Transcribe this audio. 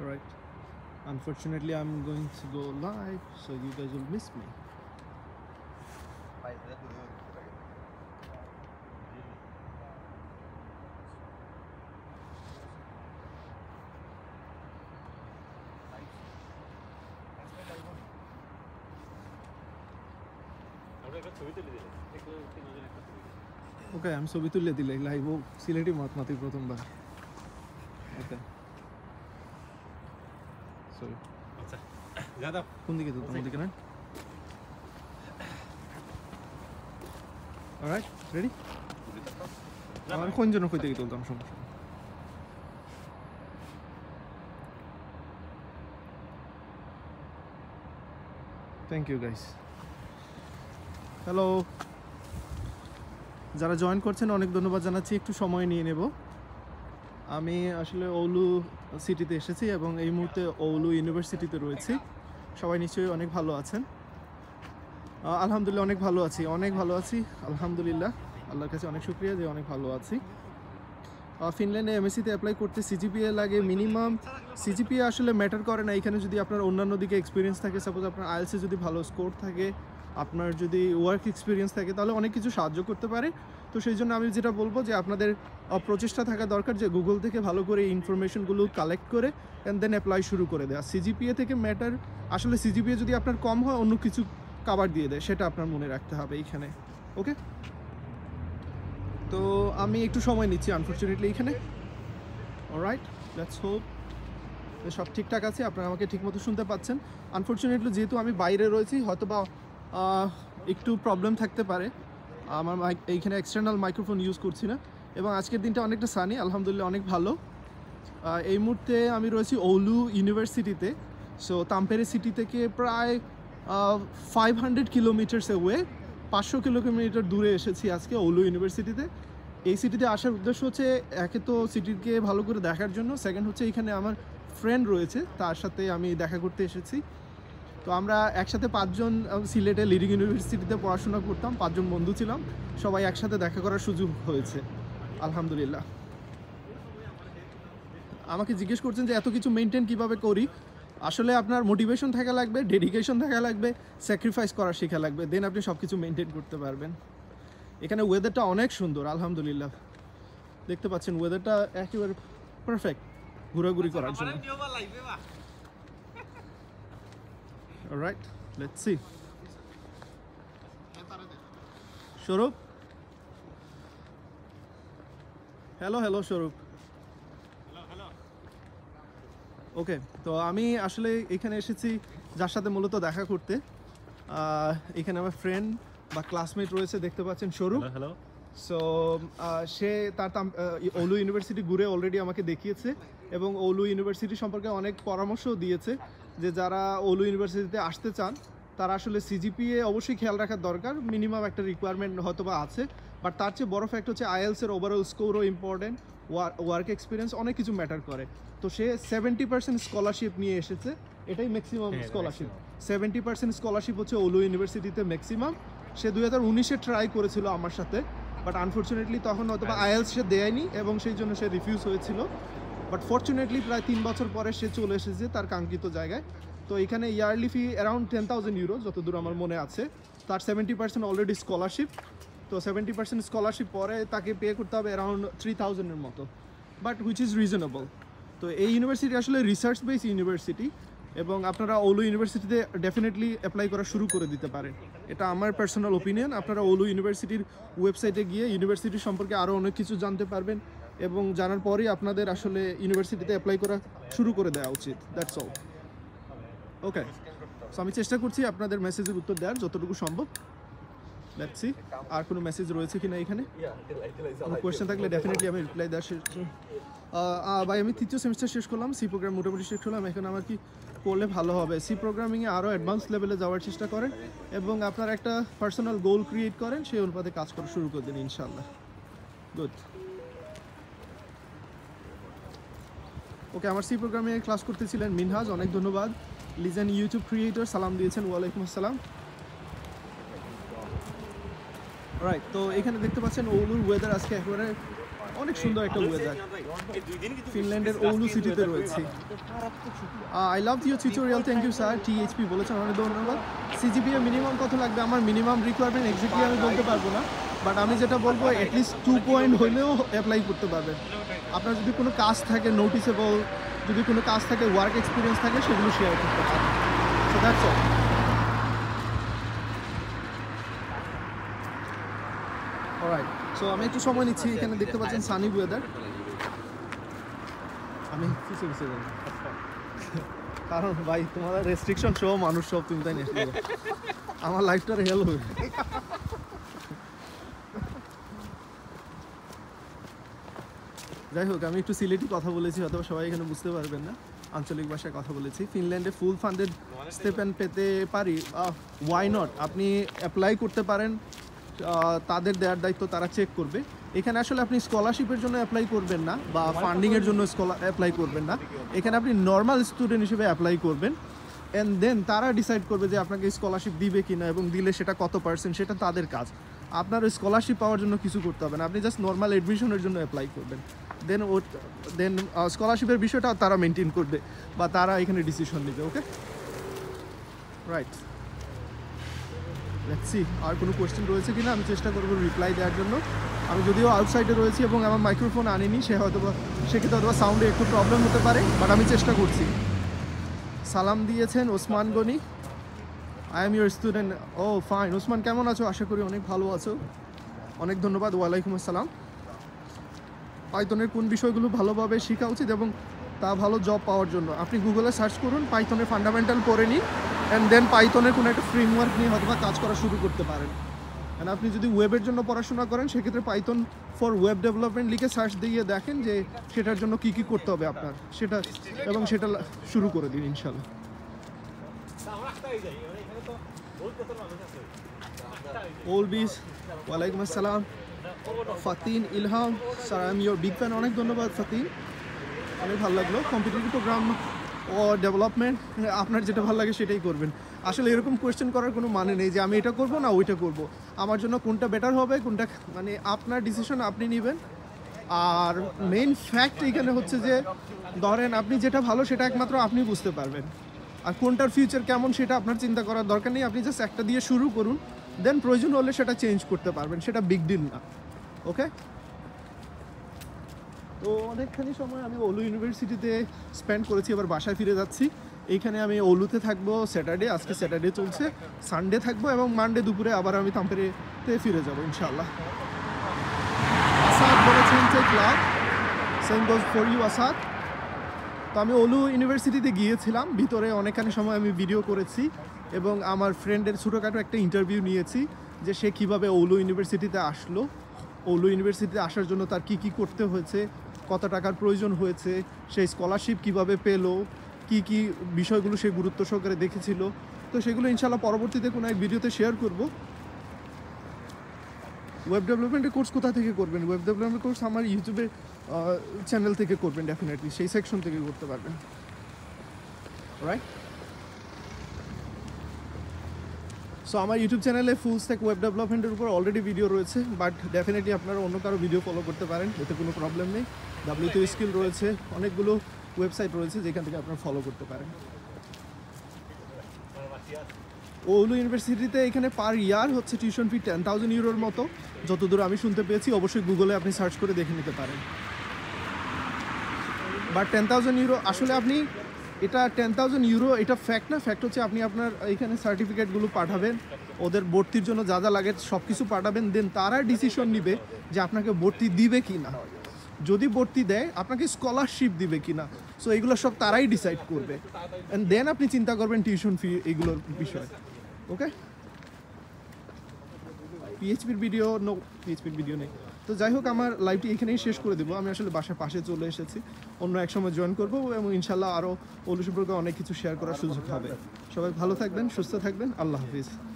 all right unfortunately i'm going to go live so you guys will miss me ওকে আমি ছবি তুলে দিলাই live Sylheti মত মাতি প্রথমবার ওকে সরি আচ্ছা কোন দিকে দাও তোমার দিকে না রেডি কোন জন্য তুলতাম থ্যাংক ইউ গাইস হ্যালো যারা জয়েন করছেন অনেক ধন্যবাদ জানাচ্ছি একটু সময় নিয়ে নেব আমি আসলে ওলু সিটিতে এসেছি এবং এই মুহূর্তে ওলু ইউনিভার্সিটিতে রয়েছি সবাই নিশ্চয়ই অনেক ভালো আছেন আলহামদুলিল্লাহ অনেক ভালো আছি অনেক ভালো আছি আলহামদুলিল্লাহ আল্লাহর কাছে অনেক শুক্রিয়া যে অনেক ভালো আছি ফিনল্যান্ডে এমএসসিতে অ্যাপ্লাই করতে সিজিপিএ লাগে মিনিমাম সিজিপিএ আসলে ম্যাটার করে না এখানে যদি আপনার অন্যান্য দিকে এক্সপিরিয়েন্স থাকে সাপোজ আপনার আইএলসি যদি ভালো স্কোর থাকে আপনার যদি ওয়ার্ক এক্সপিরিয়েন্স থাকে তাহলে অনেক কিছু সাহায্য করতে পারে তো সেই জন্য আমি যেটা বলবো যে আপনাদের প্রচেষ্টা থাকা দরকার যে গুগল থেকে ভালো করে ইনফরমেশনগুলো কালেক্ট করে অ্যান্ড দেন অ্যাপ্লাই শুরু করে দেওয়া সিজিপিএ থেকে ম্যাটার আসলে সিজিপিএ যদি আপনার কম হয় অন্য কিছু কাবার দিয়ে দেয় সেটা আপনার মনে রাখতে হবে এইখানে ওকে তো আমি একটু সময় নিচ্ছি আনফর্চুনেটলি এইখানে অলরাইট লেটস হোপ সব ঠিকঠাক আছে আপনারা আমাকে ঠিকমতো শুনতে পাচ্ছেন আনফর্চুনেটলি যেহেতু আমি বাইরে রয়েছি হয়তো বা একটু প্রবলেম থাকতে পারে আমার এইখানে এক্সটার্নাল মাইক্রোফোন ইউজ করছি না এবং আজকের দিনটা অনেকটা সানি আলহামদুলিল্লাহ অনেক ভালো এই মুহূর্তে আমি রয়েছি ওলু ইউনিভার্সিটিতে সো তাম্পেরি সিটি থেকে প্রায় ফাইভ হান্ড্রেড কিলোমিটার্স ওয়ে পাঁচশো কিলোমিটার দূরে এসেছি আজকে ওলু ইউনিভার্সিটিতে এই সিটিতে আসার উদ্দেশ্য হচ্ছে একে তো সিটিকে ভালো করে দেখার জন্য সেকেন্ড হচ্ছে এখানে আমার ফ্রেন্ড রয়েছে তার সাথে আমি দেখা করতে এসেছি তো আমরা একসাথে পাঁচজন সিলেটে লিডিং ইউনিভার্সিটিতে পড়াশোনা করতাম পাঁচজন বন্ধু ছিলাম সবাই একসাথে দেখা করার সুযোগ হয়েছে আলহামদুলিল্লাহ আমাকে জিজ্ঞেস করছেন যে এত কিছু মেনটেন কিভাবে করি আসলে আপনার মোটিভেশন থাকা লাগবে ডেডিকেশন থাকা লাগবে স্যাক্রিফাইস করা শেখা লাগবে দেন আপনি সব কিছু মেনটেন করতে পারবেন এখানে ওয়েদারটা অনেক সুন্দর আলহামদুলিল্লাহ দেখতে পাচ্ছেন ওয়েদারটা একেবারে পারফেক্ট ঘোরাঘুরি করার জন্য All right, let's see. Swarup. Hello, hello, Swarup. ওকে তো আমি আসলে এখানে এসেছি যার সাথে মূলত দেখা করতে এখানে আমার ফ্রেন্ড বা ক্লাসমেট রয়েছে দেখতে পাচ্ছেন স্বরূপ হ্যালো সো সে তার ওলু ইউনিভার্সিটি ঘুরে অলরেডি আমাকে দেখিয়েছে এবং ওলু ইউনিভার্সিটি সম্পর্কে অনেক পরামর্শও দিয়েছে যে যারা ওলু ইউনিভার্সিটিতে আসতে চান তারা আসলে সিজিপিএ অবশ্যই খেয়াল রাখার দরকার মিনিমাম একটা রিকোয়ারমেন্ট হয়তো বা আছে বাট তার চেয়ে বড় ফ্যাক্ট হচ্ছে আইএলসের ওভারঅল স্কোরও ইম্পর্টেন্ট ওয়ার্ক এক্সপিরিয়েন্স অনেক কিছু ম্যাটার করে তো সে সেভেন্টি পার্সেন্ট স্কলারশিপ নিয়ে এসেছে এটাই maximum scholarship seventy percent scholarship হচ্ছে ওলু ইউনিভার্সিটিতে ম্যাক্সিমাম সে দুই হাজার উনিশে ট্রাই করেছিল আমার সাথে বাট আনফর্চুনেটলি তখন হয়তো বা আইএলস e সে দেয়নি এবং সেই জন্য সে রিফিউজ হয়েছিল বাট ফর্চুনেটলি প্রায় তিন বছর পরে সে চলে এসেছে তার কাঙ্ক্ষিত জায়গায় তো এখানে yearly fee around ten thousand euro যতদূর আমার মনে আছে তার সেভেন্টি পার্সেন্ট অলরেডি স্কলারশিপ তো সেভেন্টি পার্সেন্ট স্কলারশিপ পরে তাকে পে করতে হবে অ্যারাউন্ড থ্রি থাউজেন্ডের মতো বাট হুইচ ইজ রিজনেবল তো এই ইউনিভার্সিটি আসলে রিসার্চ বেস ইউনিভার্সিটি এবং আপনারা ওলু ইউনিভার্সিটিতে ডেফিনেটলি অ্যাপ্লাই করা শুরু করে দিতে পারেন এটা আমার পার্সোনাল ওপিনিয়ন আপনারা ওলু ইউনিভার্সিটির ওয়েবসাইটে গিয়ে ইউনিভার্সিটি সম্পর্কে আরও অনেক কিছু জানতে পারবেন এবং জানার পরই আপনাদের আসলে ইউনিভার্সিটিতে অ্যাপ্লাই করা শুরু করে দেওয়া উচিত দ্যাটস অল ওকে সো আমি চেষ্টা করছি আপনাদের মেসেজের উত্তর দেওয়ার যতটুকু সম্ভব দেখছি আর কোনো মেসেজ রয়েছে কি না এখানে কোনো কোয়েশ্চেন থাকলে ডেফিনেটলি আমি রিপ্লাই দেওয়ার শেষ ভাই আমি তৃতীয় সেমিস্টার শেষ করলাম সি প্রোগ্রাম মোটামুটি শেষ করলাম এখন আমার কি করলে ভালো হবে সি প্রোগ্রামিংয়ে আরও অ্যাডভান্স লেভেলে যাওয়ার চেষ্টা করেন এবং আপনার একটা পার্সোনাল গোল ক্রিয়েট করেন সেই অনুপাতে কাজ করা শুরু করে দিন ইনশাল্লাহ গুড ওকে আমার সি প্রোগ্রামে ক্লাস করতেছিলেন মিনহাজ অনেক ধন্যবাদ লিজেন ইউটিউব ক্রিয়েটর সালাম দিয়েছেন ওয়ালাইকুম আসসালাম রাইট তো এখানে দেখতে পাচ্ছেন ওলুর ওয়েদার আজকে একেবারে অনেক সুন্দর একটা ওয়েদার ফিনল্যান্ডের ওলু সিটিতে রয়েছে I love you tutorial thank you sir THP বলেছেন অনেক ধন্যবাদ সিজিপিএ মিনিমাম কত লাগবে আমার মিনিমাম রিকোয়ারমেন্ট এক্স্যাক্টলি আমি বলতে পারবো না বাট আমি যেটা বলবো অ্যাটলিস্ট টু পয়েন্ট হলেও অ্যাপ্লাই করতে পারবেন আপনার যদি কোনো কাজ থাকে নোটিসেবল যদি কোনো কাজ থাকে ওয়ার্ক এক্সপিরিয়েন্স থাকে সেগুলো শেয়ার করতে পারবেন so that's all right so আমি একটু সময় নিচ্ছি এখানে দেখতে পাচ্ছেন সানি ওয়েদার আমি কারণ ভাই তোমার রেস্ট্রিকশন সহ মানুষ সব তুমি তাই নিয়ে আমার লাইফটার হেল্প হয়ে যাই হোক আমি একটু সিলেটি কথা বলেছি অথবা সবাই এখানে বুঝতে পারবেন না আঞ্চলিক ভাষায় কথা বলেছি ফিনল্যান্ডে ফুল ফান্ডেড স্টেপেন পেতে পারি ওয়াই নট আপনি অ্যাপ্লাই করতে পারেন তাদের দেওয়ার দায়িত্ব তারা চেক করবে এখানে আসলে আপনি স্কলারশিপের জন্য অ্যাপ্লাই করবেন না বা ফান্ডিংয়ের জন্য অ্যাপ্লাই করবেন না এখানে আপনি নর্মাল স্টুডেন্ট হিসেবে অ্যাপ্লাই করবেন অ্যান্ড দেন তারা ডিসাইড করবে যে আপনাকে স্কলারশিপ দিবে কি না এবং দিলে সেটা কত পার্সেন্ট সেটা তাদের কাজ আপনার স্কলারশিপ পাওয়ার জন্য কিছু করতে হবে না আপনি জাস্ট নর্মাল অ্যাডমিশনের জন্য অ্যাপ্লাই করবেন দেন ও দেন স্কলারশিপের uh, বিষয়টা তারা মেনটেন করবে বা তারা এখানে ডিসিশন নেবে ওকে রাইট সি আর কোনো কোয়েশ্চেন রয়েছে কিনা আমি চেষ্টা করবো রিপ্লাই দেওয়ার জন্য আমি যদিও আউটসাইডে রয়েছি এবং আমার মাইক্রোফোন আনিনি সে হয়তো বা সেক্ষেত্রে হয়তো সাউন্ডে একটু প্রবলেম হতে পারে বাট আমি চেষ্টা করছি সালাম দিয়েছেন Osman Gani I am your student oh fine Osman কেমন আছো আশা করি অনেক ভালো আছো অনেক ধন্যবাদ ওয়ালাইকুম আসসালাম পাইথনের কোন বিষয়গুলো ভালোভাবে শেখা উচিত এবং তা ভালো জব পাওয়ার জন্য আপনি গুগলে সার্চ করুন পাইথনের ফান্ডামেন্টাল পড়ে নিন অ্যান্ড দেন পাইথনের কোনো একটা ফ্রেমওয়ার্ক নিয়ে হয়তো কাজ করা শুরু করতে পারেন অ্যান্ড আপনি যদি ওয়েবের জন্য পড়াশোনা করেন সেক্ষেত্রে পাইথন ফর ওয়েব ডেভেলপমেন্ট লিখে সার্চ দিয়ে দেখেন যে সেটার জন্য কি কি করতে হবে আপনার সেটা এবং সেটা শুরু করে দিন ইনশাল্লাহ ওল বিস ওয়ালাইকুম আসসালাম Fatin Ilham sir I am your big fan অনেক ধন্যবাদ ফাতিন অনেক ভালো লাগলো কম্পিটিটিভ প্রোগ্রাম ও ডেভেলপমেন্ট আপনার যেটা ভালো লাগে সেটাই করবেন আসলে এরকম কোয়েশ্চেন করার কোনো মানে নেই যে আমি এটা করব না ওইটা করব আমার জন্য কোনটা বেটার হবে কোনটা মানে আপনার ডিসিশন আপনি নেবেন আর মেইন ফ্যাক্ট এখানে হচ্ছে যে ধরেন আপনি যেটা ভালো সেটা একমাত্র আপনি বুঝতে পারবেন আর কোনটার ফিউচার কেমন সেটা আপনার চিন্তা করার দরকার নেই আপনি জাস্ট একটা দিয়ে শুরু করুন দেন প্রয়োজন হলে সেটা চেঞ্জ করতে পারবেন সেটা বিগ ডিল না ওকে তো অনেকখানি সময় আমি ওলু ইউনিভার্সিটিতে স্পেন্ড করেছি এবার বাসায় ফিরে যাচ্ছি এইখানে আমি ওলুতে থাকবো স্যাটারডে আজকে স্যাটারডে চলছে সানডে থাকবো এবং মানডে দুপুরে আবার আমি তাম্পেরেতে ফিরে যাবো ইনশাল্লাহ আসাদ বলেছেন যে club same goes for you Asad তো আমি ওলু ইউনিভার্সিটিতে গিয়েছিলাম ভিতরে অনেকখানি সময় আমি ভিডিও করেছি এবং আমার ফ্রেন্ডের ছোটোখাটো একটা ইন্টারভিউ নিয়েছি যে সে কিভাবে ওলো ইউনিভার্সিটিতে আসলো ওলো ইউনিভার্সিটিতে আসার জন্য তার কি কি করতে হয়েছে কত টাকার প্রয়োজন হয়েছে সেই স্কলারশিপ কিভাবে পেল কি কি বিষয়গুলো সে গুরুত্ব সহকারে দেখেছিল তো সেগুলো ইনশাল্লাহ পরবর্তীতে কোনো এক ভিডিওতে শেয়ার করব ওয়েব ডেভেলপমেন্টের কোর্স কোথা থেকে করবেন ওয়েব ডেভেলপমেন্ট কোর্স আমার ইউটিউবের চ্যানেল থেকে করবেন ডেফিনেটলি সেই সেকশন থেকে করতে পারবেন রাইট সো আমার ইউটিউব চ্যানেলে ফুল স্ট্যাক ওয়েব ডেভেলপমেন্টের উপর অলরেডি ভিডিও রয়েছে বাট ডেফিনেটলি আপনারা অন্য কারো ভিডিও ফলো করতে পারেন এতে কোনো প্রবলেম নেই ডাব্লিউ টু স্কিল রয়েছে অনেকগুলো ওয়েবসাইট রয়েছে যেখান থেকে আপনারা ফলো করতে পারেন ওলু ইউনিভার্সিটিতে এখানে পার ইয়ার হচ্ছে টিউশন ফি টেন থাউজেন্ড ইউরোর মতো যতদূর আমি শুনতে পেয়েছি অবশ্যই গুগলে আপনি সার্চ করে দেখে নিতে পারেন বাট টেন থাউজেন্ড ইউরো আসলে আপনি এটা টেন থাউজেন্ড ইউরো এটা ফ্যাক্ট না ফ্যাক্ট হচ্ছে আপনি আপনার এখানে সার্টিফিকেটগুলো পাঠাবেন ওদের ভর্তির জন্য যা যা লাগে সব কিছু পাঠাবেন দেন তারা ডিসিশন নিবে যে আপনাকে ভর্তি দিবে কি না যদি ভর্তি দেয় আপনাকে স্কলারশিপ দিবে কি না সো এগুলো সব তারাই ডিসাইড করবে অ্যান্ড দেন আপনি চিন্তা করবেন টিউশন ফি এগুলোর বিষয়ে ওকে পিএইচপির ভিডিও নো পিএইচপির ভিডিও নেই তো যাই হোক আমার লাইভটি এখানেই শেষ করে দেবো আমি আসলে বাসার পাশে চলে এসেছি অন্য এক সময় জয়েন করবো এবং ইনশাল্লাহ আরও পলু সম্পর্কে অনেক কিছু শেয়ার করার সুযোগ হবে সবাই ভালো থাকবেন সুস্থ থাকবেন আল্লাহ হাফিজ